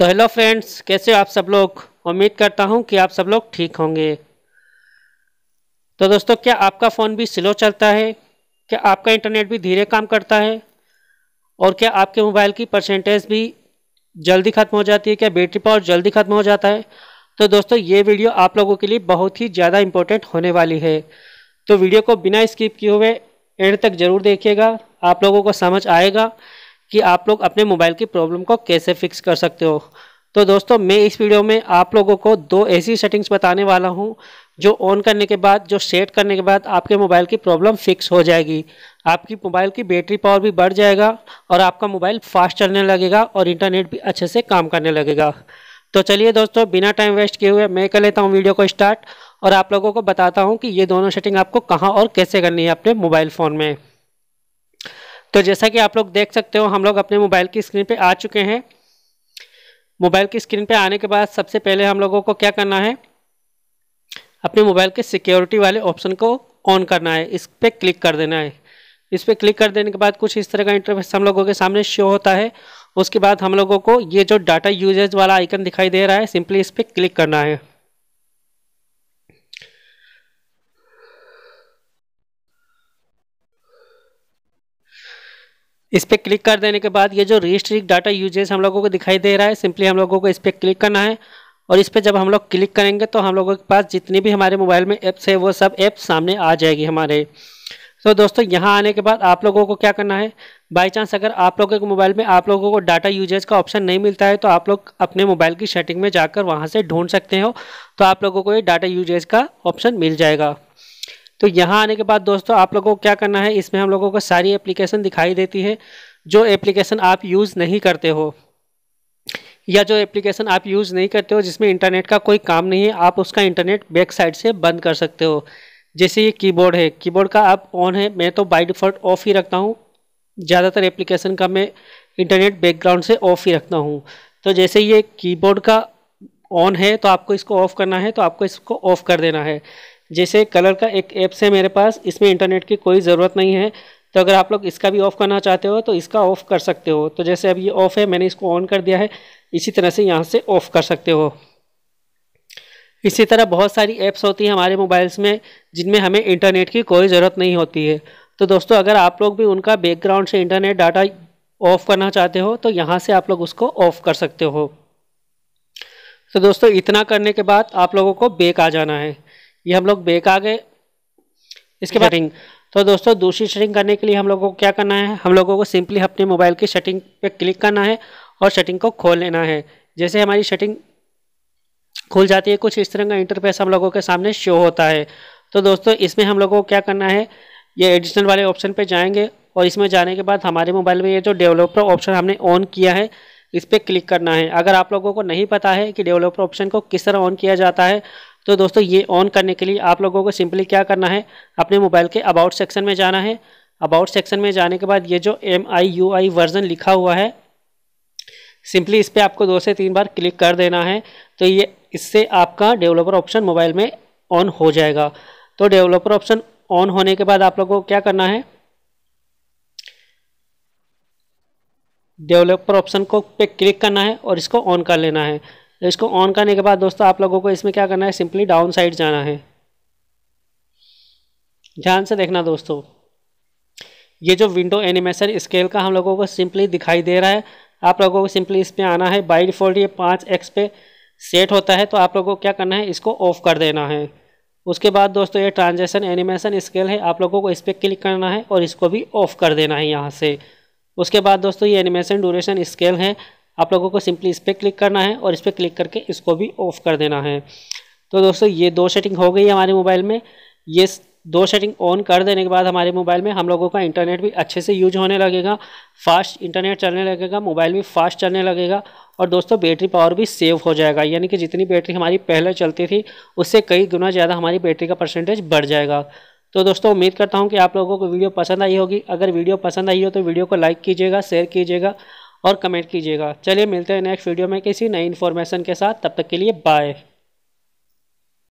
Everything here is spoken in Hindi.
तो हेलो फ्रेंड्स कैसे आप सब लोग उम्मीद करता हूँ कि आप सब लोग ठीक होंगे तो दोस्तों क्या आपका फ़ोन भी स्लो चलता है क्या आपका इंटरनेट भी धीरे काम करता है और क्या आपके मोबाइल की परसेंटेज भी जल्दी ख़त्म हो जाती है क्या बैटरी पावर जल्दी ख़त्म हो जाता है तो दोस्तों ये वीडियो आप लोगों के लिए बहुत ही ज़्यादा इम्पोर्टेंट होने वाली है तो वीडियो को बिना स्किप किए हुए एंड तक ज़रूर देखिएगा आप लोगों को समझ आएगा कि आप लोग अपने मोबाइल की प्रॉब्लम को कैसे फिक्स कर सकते हो तो दोस्तों मैं इस वीडियो में आप लोगों को दो ऐसी सेटिंग्स बताने वाला हूँ जो ऑन करने के बाद जो सेट करने के बाद आपके मोबाइल की प्रॉब्लम फिक्स हो जाएगी आपकी मोबाइल की बैटरी पावर भी बढ़ जाएगा और आपका मोबाइल फास्ट चलने लगेगा और इंटरनेट भी अच्छे से काम करने लगेगा तो चलिए दोस्तों बिना टाइम वेस्ट किए हुए मैं कर लेता हूँ वीडियो को स्टार्ट और आप लोगों को बताता हूँ कि ये दोनों सेटिंग आपको कहाँ और कैसे करनी है अपने मोबाइल फ़ोन में तो जैसा कि आप लोग देख सकते हो हम लोग अपने मोबाइल की स्क्रीन पर आ चुके हैं मोबाइल की स्क्रीन पर आने के बाद सबसे पहले हम लोगों को क्या करना है अपने मोबाइल के सिक्योरिटी वाले ऑप्शन को ऑन करना है इस पर क्लिक कर देना है इस पर क्लिक कर देने के बाद कुछ इस तरह का इंटरफेस हम लोगों के सामने शो होता है उसके बाद हम लोगों को ये जो डाटा यूजेज वाला आइकन दिखाई दे रहा है सिंपली इस पर क्लिक करना है इस पर क्लिक कर देने के बाद ये जो रिस्ट्रिक्ट डाटा यूजेस हम लोगों को दिखाई दे रहा है सिंपली हम लोगों को इस पर क्लिक करना है और इस पर जब हम लोग क्लिक करेंगे तो हम लोगों के पास जितनी भी हमारे मोबाइल में ऐप्स है वो सब ऐप सामने आ जाएगी हमारे तो दोस्तों यहाँ आने के बाद आप लोगों को क्या करना है बाई चांस अगर आप लोगों के मोबाइल में आप लोगों को डाटा यूजेज का ऑप्शन नहीं मिलता है तो आप लोग अपने मोबाइल की सेटिंग में जाकर वहाँ से ढूंढ सकते हो तो आप लोगों को ये डाटा यूजेज का ऑप्शन मिल जाएगा तो यहाँ आने के बाद दोस्तों आप लोगों को क्या करना है इसमें हम लोगों को सारी एप्लीकेशन दिखाई देती है जो एप्लीकेशन आप यूज़ नहीं करते हो या जो एप्लीकेशन आप यूज़ नहीं करते हो जिसमें इंटरनेट का कोई काम नहीं है आप उसका इंटरनेट बैक साइड से बंद कर सकते हो जैसे ये कीबोर्ड है कीबोर्ड का आप ऑन है मैं तो बाय डिफ़ॉल्ट ऑफ़ ही रखता हूँ ज़्यादातर एप्लीकेशन का मैं इंटरनेट बैकग्राउंड से ऑफ़ ही रखता हूँ तो जैसे ये कीबोर्ड का ऑन है तो आपको इसको ऑफ़ करना है तो आपको इसको ऑफ़ कर देना है जैसे कलर का एक ऐप्स है मेरे पास इसमें इंटरनेट की कोई ज़रूरत नहीं है तो अगर आप लोग इसका भी ऑफ़ करना चाहते हो तो इसका ऑफ़ कर सकते हो तो जैसे अब ये ऑफ़ है मैंने इसको ऑन कर दिया है इसी तरह से यहाँ से ऑफ़ कर सकते हो इसी तरह बहुत सारी ऐप्स होती हैं हमारे मोबाइल्स में जिनमें हमें इंटरनेट की कोई ज़रूरत नहीं होती है तो दोस्तों अगर आप लोग भी उनका बैकग्राउंड से इंटरनेट डाटा ऑफ़ करना चाहते हो तो यहाँ से आप लोग उसको ऑफ़ कर सकते हो तो दोस्तों इतना करने के बाद आप लोगों को बेक आ जाना है ये हम लोग बेक आ गए इसके बाद रिंग तो दोस्तों दूसरी सेटिंग करने के लिए हम लोगों को क्या करना है हम लोगों को सिंपली अपने मोबाइल की सेटिंग पे क्लिक करना है और सेटिंग को खोल लेना है जैसे हमारी सेटिंग खुल जाती है कुछ इस तरह का इंटरफेस हम लोगों के सामने शो होता है तो दोस्तों इसमें हम लोगों को क्या करना है ये एडिशनल वाले ऑप्शन पर जाएंगे और इसमें जाने के बाद हमारे मोबाइल में ये जो डेवलपर ऑप्शन हमने ऑन किया है इस पर क्लिक करना है अगर आप लोगों को नहीं पता है कि डेवलपर ऑप्शन को किस तरह ऑन किया जाता है तो दोस्तों ये ऑन करने के लिए आप लोगों को सिंपली क्या करना है अपने मोबाइल के अबाउट सेक्शन में जाना है अबाउट सेक्शन में जाने के बाद ये जो M I U I version लिखा हुआ है सिंपली इस पर आपको दो से तीन बार क्लिक कर देना है तो ये इससे आपका डेवलपर ऑप्शन मोबाइल में ऑन हो जाएगा तो डेवलपर ऑप्शन ऑन होने के बाद आप लोगों को क्या करना है डेवलपर ऑप्शन को पे क्लिक करना है और इसको ऑन कर लेना है तो इसको ऑन करने के बाद दोस्तों आप लोगों को इसमें क्या करना है सिंपली डाउन साइड जाना है ध्यान से देखना दोस्तों ये जो विंडो एनिमेशन स्केल का हम लोगों को सिंपली दिखाई दे रहा है आप लोगों को सिंपली इस पर आना है बाई डिफ़ॉल्ट ये पाँच एक्स पे सेट होता है तो आप लोगों को क्या करना है इसको ऑफ़ कर देना है उसके बाद दोस्तों ये ट्रांजेक्शन एनिमेशन स्केल है आप लोगों को इस पर क्लिक करना है और इसको भी ऑफ़ कर देना है यहाँ से उसके बाद दोस्तों ये एनिमेशन ड्यूरेशन स्केल है आप लोगों को सिंपली इस पर क्लिक करना है और इस पर क्लिक करके इसको भी ऑफ़ कर देना है तो दोस्तों ये दो सेटिंग हो गई हमारे मोबाइल में ये दो सेटिंग ऑन कर देने के बाद हमारे मोबाइल में हम लोगों का इंटरनेट भी अच्छे से यूज होने लगेगा फास्ट इंटरनेट चलने लगेगा मोबाइल भी फास्ट चलने लगेगा और दोस्तों बैटरी पावर भी सेव हो जाएगा यानी कि जितनी बैटरी हमारी पहले चलती थी उससे कई गुना ज़्यादा हमारी बैटरी का परसेंटेज बढ़ जाएगा तो दोस्तों उम्मीद करता हूँ कि आप लोगों को वीडियो पसंद आई होगी अगर वीडियो पसंद आई हो तो वीडियो को लाइक कीजिएगा शेयर कीजिएगा और कमेंट कीजिएगा चलिए मिलते हैं नेक्स्ट वीडियो में किसी नई इन्फॉर्मेशन के साथ तब तक के लिए बाय